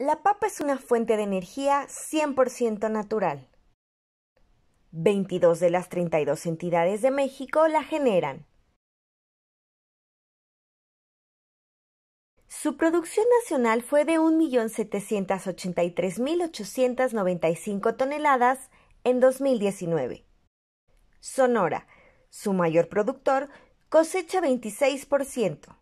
La papa es una fuente de energía 100% natural. 22 de las 32 entidades de México la generan. Su producción nacional fue de 1.783.895 toneladas en 2019. Sonora, su mayor productor, cosecha 26%.